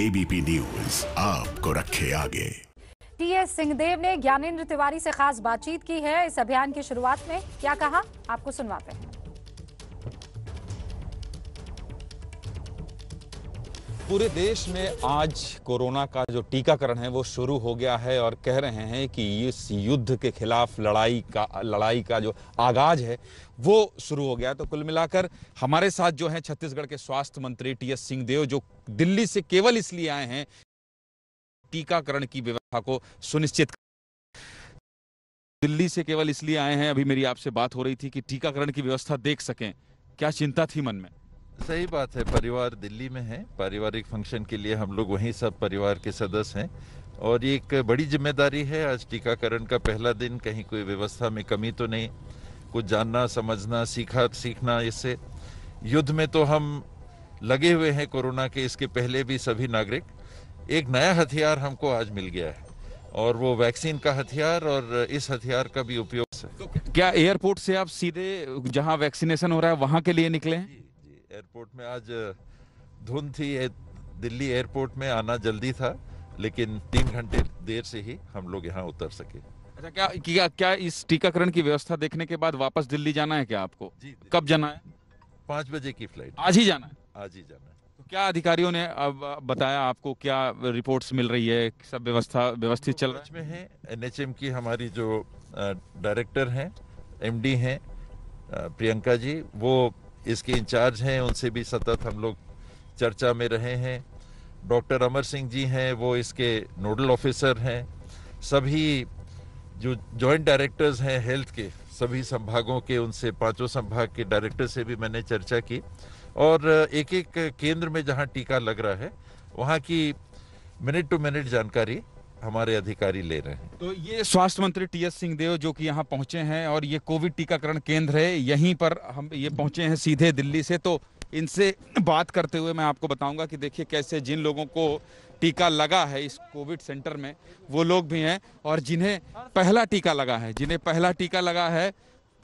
ABP news आपको रखे आगे टी एस सिंहदेव ने ज्ञानेन्द्र तिवारी से खास बातचीत की है इस अभियान की शुरुआत में क्या कहा आपको सुनवाते हैं पूरे देश में आज कोरोना का जो टीकाकरण है वो शुरू हो गया है और कह रहे हैं कि इस युद्ध के खिलाफ लड़ाई का लड़ाई का जो आगाज है वो शुरू हो गया तो कुल मिलाकर हमारे साथ जो है छत्तीसगढ़ के स्वास्थ्य मंत्री टी एस सिंहदेव जो दिल्ली से केवल इसलिए आए हैं टीकाकरण की व्यवस्था को सुनिश्चित दिल्ली से केवल इसलिए आए हैं अभी मेरी आपसे बात हो रही थी कि टीकाकरण की व्यवस्था देख सकें क्या चिंता थी मन में सही बात है परिवार दिल्ली में है पारिवारिक फंक्शन के लिए हम लोग वहीं सब परिवार के सदस्य हैं और ये एक बड़ी जिम्मेदारी है आज टीकाकरण का पहला दिन कहीं कोई व्यवस्था में कमी तो नहीं कुछ जानना समझना सीखा सीखना इससे युद्ध में तो हम लगे हुए हैं कोरोना के इसके पहले भी सभी नागरिक एक नया हथियार हमको आज मिल गया है और वो वैक्सीन का हथियार और इस हथियार का भी उपयोग तो क्या एयरपोर्ट से आप सीधे जहाँ वैक्सीनेशन हो रहा है वहाँ के लिए निकले हैं एयरपोर्ट में आज धुंध थी दिल्ली एयरपोर्ट में आना जल्दी था लेकिन तीन घंटे देर से ही हम लोग यहाँ उतर सके अच्छा क्या क्या क्या इस टीकाकरण की व्यवस्था देखने के बाद वापस दिल्ली जाना है क्या आपको जी कब जाना है पाँच बजे की फ्लाइट आज ही जाना है आज ही जाना है तो क्या अधिकारियों ने अब बताया आपको क्या रिपोर्ट्स मिल रही है सब व्यवस्था व्यवस्थित चल रहा है में है एनएचएम की हमारी जो डायरेक्टर हैं एमडी हैं प्रियंका जी वो इसके इंचार्ज हैं उनसे भी सतत हम लोग चर्चा में रहे हैं डॉक्टर अमर सिंह जी हैं वो इसके नोडल ऑफिसर हैं सभी जो जॉइंट डायरेक्टर्स हैं हेल्थ के सभी संभागों के उनसे पांचों संभाग के डायरेक्टर से भी मैंने चर्चा की और एक एक केंद्र में जहां टीका लग रहा है वहां की मिनट टू मिनट जानकारी हमारे अधिकारी ले रहे हैं तो ये स्वास्थ्य मंत्री टी एस सिंहदेव जो कि यहाँ पहुंचे हैं और ये कोविड टीकाकरण केंद्र है यहीं पर हम ये पहुंचे हैं सीधे दिल्ली से तो इनसे बात करते हुए मैं आपको बताऊंगा कि देखिए कैसे जिन लोगों को टीका लगा है इस कोविड सेंटर में वो लोग भी हैं और जिन्हें पहला टीका लगा है जिन्हें पहला टीका लगा है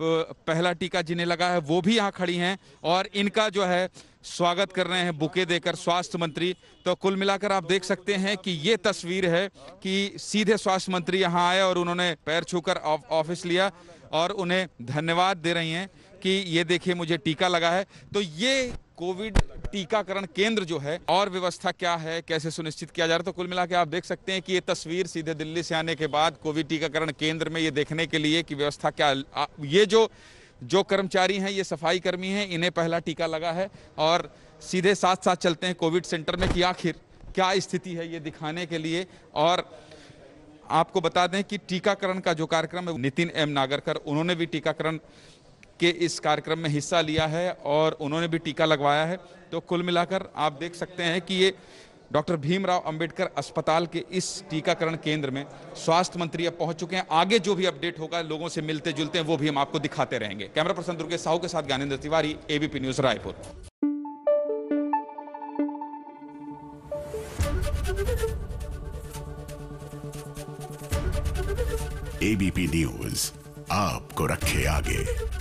पहला टीका जिन्हें लगा है वो भी यहाँ खड़ी हैं और इनका जो है स्वागत कर रहे हैं बुके देकर स्वास्थ्य मंत्री तो कुल मिलाकर आप देख सकते हैं कि ये तस्वीर है कि सीधे स्वास्थ्य मंत्री यहाँ आए और उन्होंने पैर छूकर ऑफिस लिया और उन्हें धन्यवाद दे रही हैं कि ये देखिए मुझे टीका लगा है तो ये कोविड टीकाकरण केंद्र जो है और व्यवस्था क्या है कैसे सुनिश्चित किया जा रहा है तो कुल मिला आप देख सकते हैं कि ये तस्वीर सीधे दिल्ली से आने के बाद कोविड टीकाकरण केंद्र में ये देखने के लिए कि व्यवस्था क्या ये जो जो कर्मचारी हैं ये सफाई कर्मी हैं इन्हें पहला टीका लगा है और सीधे साथ साथ चलते हैं कोविड सेंटर में कि आखिर क्या स्थिति है ये दिखाने के लिए और आपको बता दें कि टीकाकरण का जो कार्यक्रम है नितिन एम नागरकर उन्होंने भी टीकाकरण के इस कार्यक्रम में हिस्सा लिया है और उन्होंने भी टीका लगवाया है तो कुल मिलाकर आप देख सकते हैं कि ये डॉक्टर भीमराव अंबेडकर अस्पताल के इस टीकाकरण केंद्र में स्वास्थ्य मंत्री अब पहुंच चुके हैं आगे जो भी अपडेट होगा लोगों से मिलते जुलते हैं वो भी हम आपको दिखाते रहेंगे कैमरा पर्सन दुर्गे साहू के साथ Gyanendra Tiwari ABP news Raipur ABP news आपको रखे आगे